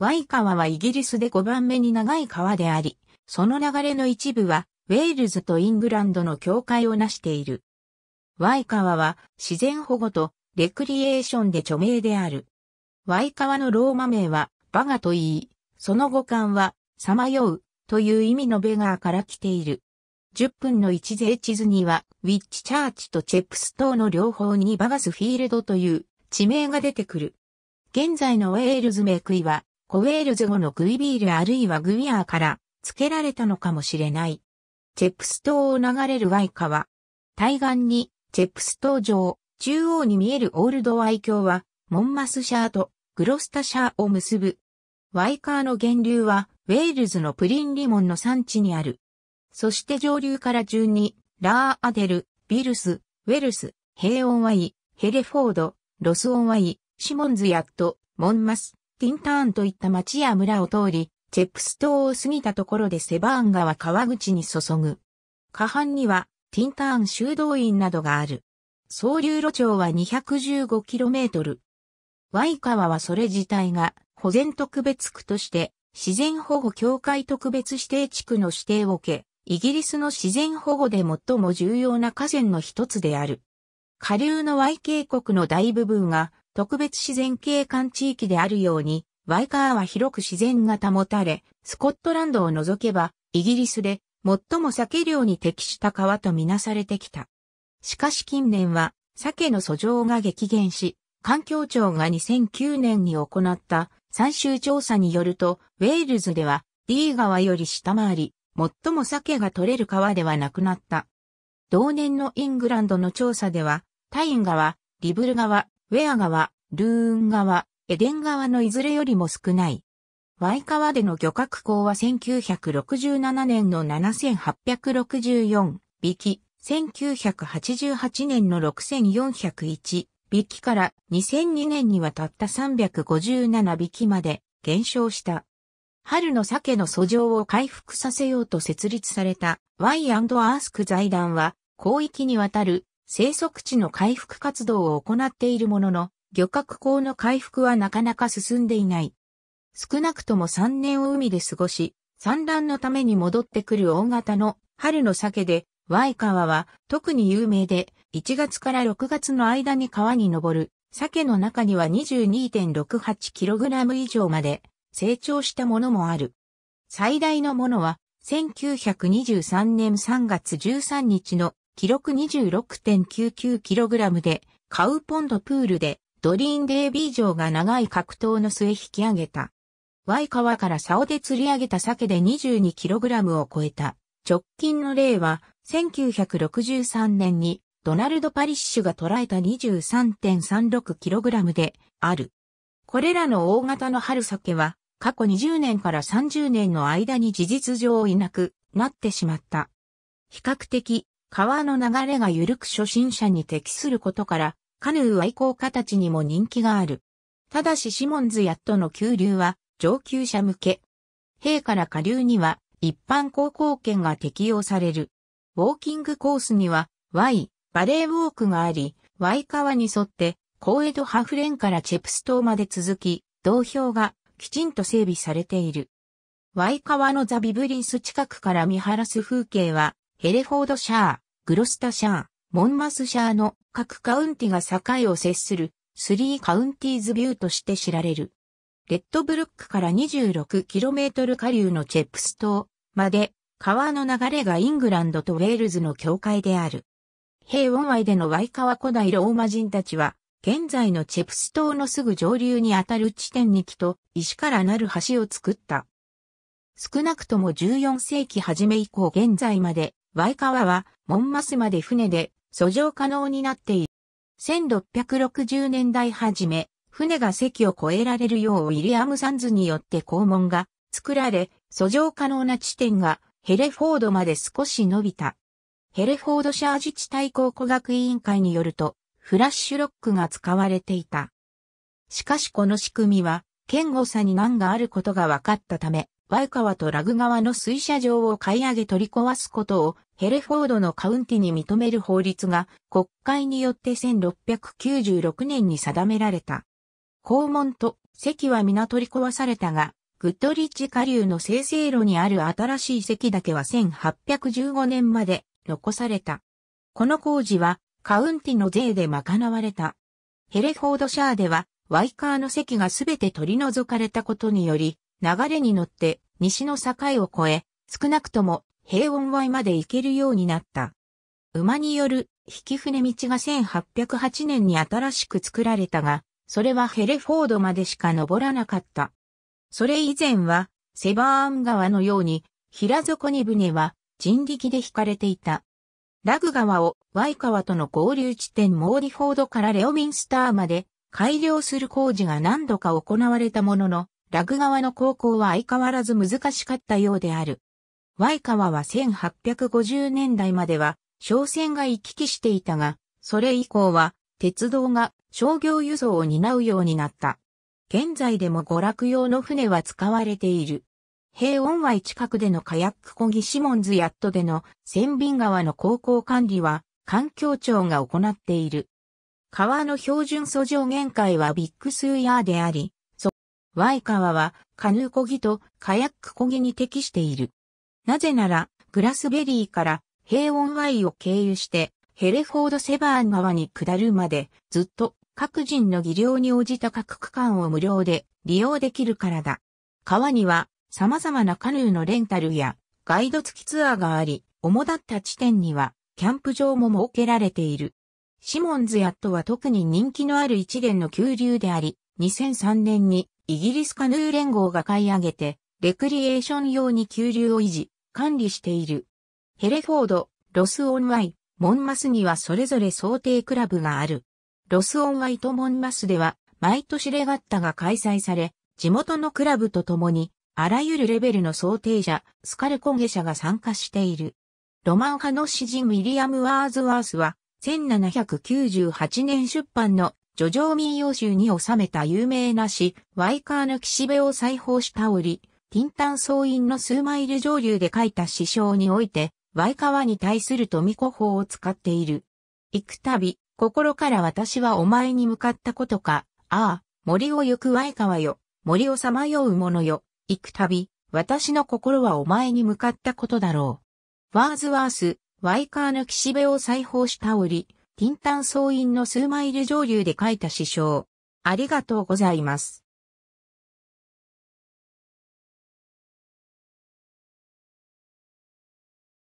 ワイ川はイギリスで5番目に長い川であり、その流れの一部は、ウェールズとイングランドの境界をなしている。ワイ川は自然保護とレクリエーションで著名である。ワイ川のローマ名はバガと言い、その語感はさまようという意味のベガーから来ている。10分の1税地図にはウィッチチャーチとチェップス島の両方にバガスフィールドという地名が出てくる。現在のウェールズ名クイはウェールズ語のグイビールあるいはグイアーから付けられたのかもしれない。チェップス島を流れるワイカは、対岸にチェップス島上、中央に見えるオールドワイ橋は、モンマスシャーとグロスタシャーを結ぶ。ワイカーの源流は、ウェールズのプリンリモンの産地にある。そして上流から順に、ラーアデル、ビルス、ウェルス、ヘイオンワイ、ヘレフォード、ロスオンワイ、シモンズやっと、モンマス、ティンターンといった町や村を通り、チェップス島を過ぎたところでセバーン川川口に注ぐ。下半には、ティンターン修道院などがある。総流路長は 215km。ワイ川はそれ自体が保全特別区として自然保護協会特別指定地区の指定を受け、イギリスの自然保護で最も重要な河川の一つである。下流の Y 渓谷の大部分が特別自然景観地域であるように、ワイカーは広く自然が保たれ、スコットランドを除けば、イギリスで最も鮭漁に適した川とみなされてきた。しかし近年は、鮭の遡上が激減し、環境庁が2009年に行った最終調査によると、ウェールズでは、ディー川より下回り、最も鮭が取れる川ではなくなった。同年のイングランドの調査では、タイン川、リブル川、ウェア川、ルーン川、エデン川のいずれよりも少ない。ワイ川での漁獲港は1967年の7864匹、1988年の6401匹から2002年にはたった357匹まで減少した。春の鮭の素状を回復させようと設立された y イ＆ a ースク財団は広域にわたる生息地の回復活動を行っているものの、漁獲口の回復はなかなか進んでいない。少なくとも3年を海で過ごし、産卵のために戻ってくる大型の春の鮭で、ワイ川は特に有名で、1月から6月の間に川に登る、鮭の中には 22.68kg 以上まで成長したものもある。最大のものは、1923年3月13日の記録 26.99kg で、カウポンドプールで、ドリーン・デイビー城が長い格闘の末引き上げた。ワイ川から竿で釣り上げた鮭で 22kg を超えた。直近の例は、1963年にドナルド・パリッシュが捉えた 23.36kg である。これらの大型の春鮭は、過去20年から30年の間に事実上いなくなってしまった。比較的川の流れが緩く初心者に適することから、カヌー愛好家たちにも人気がある。ただしシモンズヤットの急流は上級者向け。兵から下流には一般高校圏が適用される。ウォーキングコースには Y、バレーウォークがあり、Y 川に沿って高江戸ハフレンからチェプス島まで続き、同標がきちんと整備されている。Y 川のザビブリンス近くから見晴らす風景はヘレフォードシャー、グロスタシャー、モンマスシャーの各カウンティが境を接するスリーカウンティーズビューとして知られる。レッドブルックから 26km 下流のチェプス島まで川の流れがイングランドとウェールズの境界である。平穏湾でのワイカワ古代ローマ人たちは、現在のチェプス島のすぐ上流にあたる地点に木と石からなる橋を作った。少なくとも14世紀初め以降現在まで、ワイカワはモンマスまで船で遡上可能になっている。1660年代初め、船が席を越えられるようウィリアム・サンズによって肛門が作られ、遡上可能な地点がヘレフォードまで少し伸びた。ヘレフォードシャー自治体考古学委員会によると、フラッシュロックが使われていた。しかしこの仕組みは、堅固さに難があることが分かったため、ワイカワとラグ川の水車場を買い上げ取り壊すことをヘレフォードのカウンティに認める法律が国会によって1696年に定められた。肛門と席は皆取り壊されたが、グッドリッジ下流の生成路にある新しい席だけは1815年まで残された。この工事はカウンティの税で賄われた。ヘレフォードシャーでは、ワイカーの席がすべて取り除かれたことにより、流れに乗って西の境を越え、少なくとも平穏湾まで行けるようになった。馬による引き船道が1808年に新しく作られたが、それはヘレフォードまでしか登らなかった。それ以前は、セバーン川のように、平底に船は人力で引かれていた。ラグ川をワイ川との合流地点モーディフォードからレオミンスターまで改良する工事が何度か行われたものの、ラグ川の航行は相変わらず難しかったようである。Y 川は1850年代までは商船が行き来していたが、それ以降は鉄道が商業輸送を担うようになった。現在でも娯楽用の船は使われている。平穏は近くでのカヤックコギシモンズヤットでの千便川の航行管理は環境庁が行っている。川の標準素上限界はビッグスーヤーであり、Y 川はカヌー漕ぎとカヤック漕ぎに適している。なぜなら、グラスベリーから平穏 Y を経由してヘレフォードセバーン川に下るまでずっと各人の技量に応じた各区間を無料で利用できるからだ。川には様々なカヌーのレンタルやガイド付きツアーがあり、主だった地点にはキャンプ場も設けられている。シモンズヤットは特に人気のある一連の急流であり、2003年にイギリスカヌー連合が買い上げて、レクリエーション用に急流を維持、管理している。ヘレフォード、ロスオンワイ、モンマスにはそれぞれ想定クラブがある。ロスオンワイとモンマスでは、毎年レガッタが開催され、地元のクラブと共に、あらゆるレベルの想定者、スカルコゲ社が参加している。ロマン派の詩人ウィリアム・ワーズワースは、1798年出版の叙情民謡集に収めた有名な詩、ワイカーの岸辺を裁縫した折、ティンタン総員の数マイル上流で書いた詩章において、ワイカワに対する富子法を使っている。行くたび、心から私はお前に向かったことか、ああ、森を行くワイカワよ、森をさまよう者よ、行くたび、私の心はお前に向かったことだろう。ワーズワース、ワイカーの岸辺を裁縫した折、ティンタン総員の数マイル上流で書いた詩章。ありがとうございます。